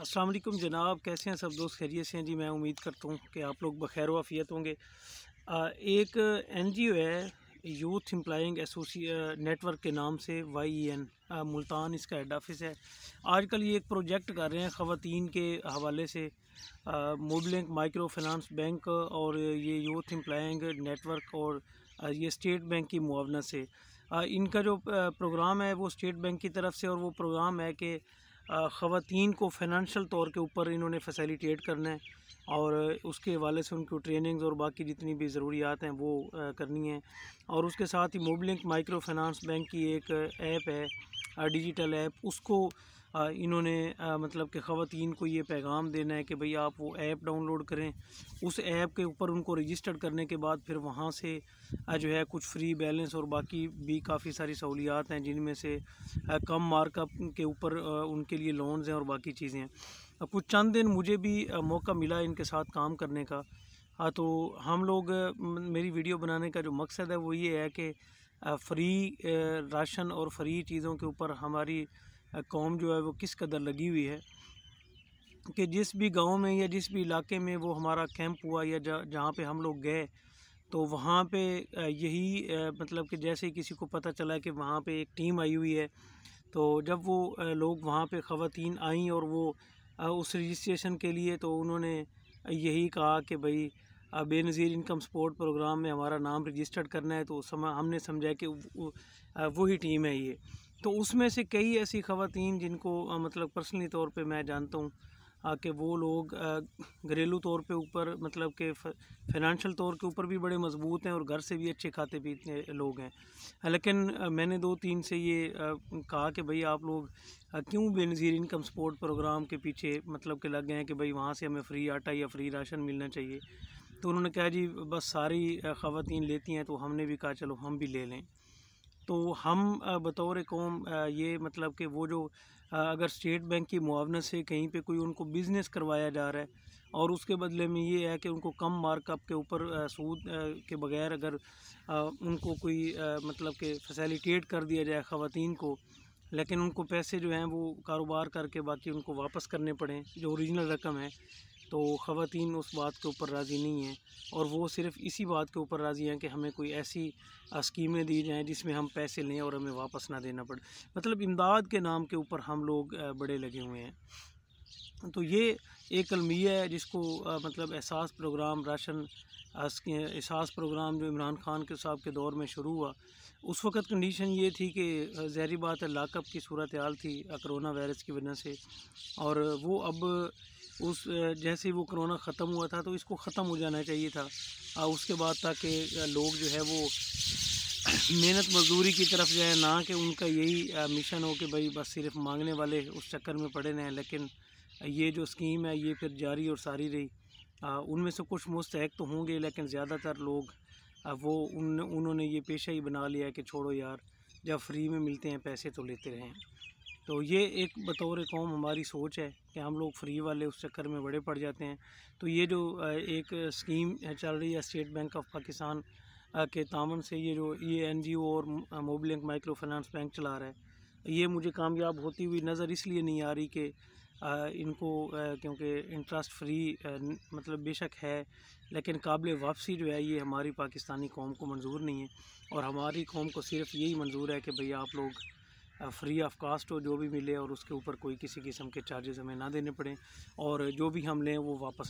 अस्सलाम वालेकुम जनाब कैसे हैं सब दोस्त खैरियत से हैं जी मैं उम्मीद करता हूँ कि आप लोग बखैर वाफियत होंगे एक एन जी ओ है यूथ एम्प्लाइंग एसोसी नेटवर्क के नाम से वाई ई एन मुल्तान इसका हेड ऑफिस है आजकल ये एक प्रोजेक्ट कर रहे हैं ख़वान के हवाले से मोबलिंक माइक्रो फिनंस बैंक और ये यूथ एम्प्लाइंग नेटवर्क और ये स्टेट बैंक की मुआवना से इनका जो प्रोग्राम है वो स्टेट बैंक की तरफ से और वो प्रोग्राम है कि ख़वान को फिनंशल तौर के ऊपर इन्होंने फैसिलिटेट करना है और उसके हवाले से उनको ट्रेनिंग्स और बाकी जितनी भी ज़रूरियात हैं वो करनी है और उसके साथ ही मोबलिंक माइक्रो फाइनेंस बैंक की एक ऐप है डिजिटल ऐप उसको इन्होंने मतलब कि ख़वान को ये पैगाम देना है कि भई आप वो ऐप डाउनलोड करें उस ऐप के ऊपर उनको रजिस्टर करने के बाद फिर वहाँ से जो है कुछ फ्री बैलेंस और बाकी भी काफ़ी सारी सहूलियात हैं जिनमें से कम मार्कअप के ऊपर उनके लिए लोन्स हैं और बाकी चीज़ें हैं कुछ चंद दिन मुझे भी मौका मिला इनके साथ काम करने का हाँ तो हम लोग मेरी वीडियो बनाने का जो मकसद है वो ये है कि फ़्री राशन और फ्री चीज़ों के ऊपर हमारी कौम जो है वो किस कदर लगी हुई है कि जिस भी गांव में या जिस भी इलाके में वो हमारा कैंप हुआ या जहाँ पे हम लोग गए तो वहाँ पे यही मतलब कि जैसे ही किसी को पता चला कि वहाँ पे एक टीम आई हुई है तो जब वो लोग वहाँ पे ख़वान आईं और वो उस रजिस्ट्रेशन के लिए तो उन्होंने यही कहा कि भाई बेनज़ीर इनकम सपोर्ट प्रोग्राम में हमारा नाम रजिस्टर्ड करना है तो उस समय हमने समझा कि वही टीम है ये तो उसमें से कई ऐसी ख़वान जिनको मतलब पर्सनली तौर पे मैं जानता हूँ कि वो लोग घरेलू तौर पे ऊपर मतलब के फाइनेंशियल तौर के ऊपर भी बड़े मजबूत हैं और घर से भी अच्छे खाते पीते लोग हैं लेकिन मैंने दो तीन से ये कहा कि भाई आप लोग क्यों बेनज़ीर इनकम सपोर्ट प्रोग्राम के पीछे मतलब के लग गए हैं कि भाई वहाँ से हमें फ़्री आटा या फ़्री राशन मिलना चाहिए तो उन्होंने कहा जी बस सारी ख़वान लेती हैं तो हमने भी कहा चलो हम भी ले लें तो हम बतौर कौम ये मतलब कि वो जो अगर स्टेट बैंक की मुआवनत से कहीं पे कोई उनको बिज़नेस करवाया जा रहा है और उसके बदले में ये है कि उनको कम मार्कअप के ऊपर सूद के बगैर अगर उनको कोई मतलब कि फैसिलिटेट कर दिया जाए ख़वान को लेकिन उनको पैसे जो हैं वो कारोबार करके बाकी उनको वापस करने पड़ें जो ओरिजिनल रकम है तो ख़वान उस बात के ऊपर राज़ी नहीं हैं और वो सिर्फ़ इसी बात के ऊपर राज़ी हैं कि हमें कोई ऐसी स्कीमें दी जाएँ जिसमें हम पैसे लें और हमें वापस ना देना पड़े मतलब इमदाद के नाम के ऊपर हम लोग बड़े लगे हुए हैं तो ये एक अलमिया है जिसको मतलब एहसास प्रोग्राम राशन एहसास प्रोग्राम जो इमरान खान के साहब के दौर में शुरू हुआ उस वक्त कंडीशन ये थी कि जहरी बात है लाकअप की सूरत हाल थी कोरोना वायरस की वजह से और वो अब उस जैसे वो कोरोना ख़त्म हुआ था तो इसको ख़त्म हो जाना चाहिए था आ, उसके बाद ताकि लोग जो है वो मेहनत मजदूरी की तरफ जाए ना कि उनका यही मिशन हो कि भाई बस सिर्फ मांगने वाले उस चक्कर में पड़े रहें लेकिन ये जो स्कीम है ये फिर जारी और सारी रही उनमें से कुछ मुस्तक तो होंगे लेकिन ज़्यादातर लोग वो उन उन्होंने ये पेशा ही बना लिया कि छोड़ो यार जब फ्री में मिलते हैं पैसे तो लेते रहें तो ये एक बतौर कौम हमारी सोच है कि हम लोग फ्री वाले उस चक्कर में बड़े पड़ जाते हैं तो ये जो एक स्कीम चल रही है स्टेट बैंक ऑफ पाकिस्तान के तामन से ये जो ये एन जी ओ और मोबिलिंक माइक्रो फाइनेंस बैंक चला रहा है ये मुझे कामयाब होती हुई नज़र इसलिए नहीं आ रही कि इनको क्योंकि इंटरेस्ट फ्री मतलब बेशक है लेकिन काबिल वापसी जो है ये हमारी पाकिस्तानी कौम को मंजूर नहीं है और हमारी कौम को सिर्फ यही मंजूर है कि भैया आप लोग फ्री ऑफ कास्ट हो जो भी मिले और उसके ऊपर कोई किसी किस्म के चार्जेस हमें ना देने पड़ें और जो भी हम लें वो वापस